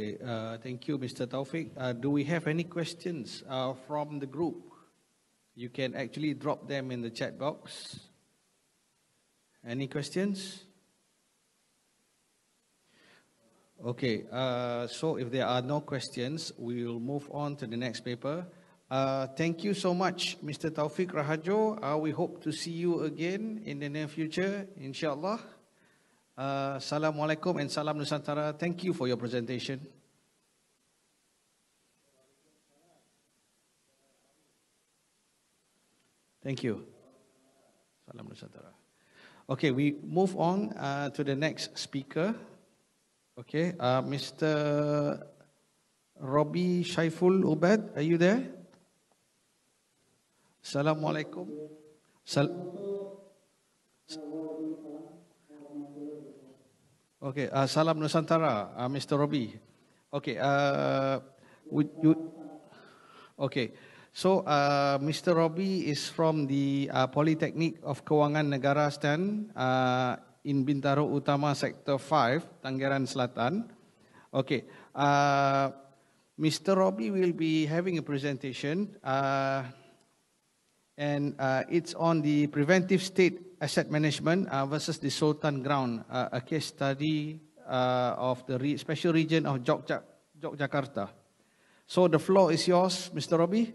Uh, thank you, Mr. Taufik. Uh, do we have any questions uh, from the group? You can actually drop them in the chat box. Any questions? Okay, uh, so if there are no questions, we will move on to the next paper. Uh, thank you so much, Mr. Taufik Rahajo. Uh, we hope to see you again in the near future, inshallah. Uh, Assalamualaikum and salam Nusantara. Thank you for your presentation. Thank you. Salam Nusantara. Okay, we move on uh, to the next speaker. Okay, uh, Mr. Robby Shaiful Ubed, are you there? Assalamualaikum. Sal- Okay, uh, salam Nusantara, uh, Mr. Robi. Okay, uh, would you? Okay, so uh, Mr. Robi is from the uh, Polytechnic of Kewangan Negara Stan uh, in Bintaro Utama Sector 5, Tanggerang Selatan. Okay, uh, Mr. Robi will be having a presentation, uh, and uh, it's on the preventive state asset management uh, versus the Sultan Ground, uh, a case study uh, of the re- special region of Yogyakarta. So the floor is yours, Mr. Robbie.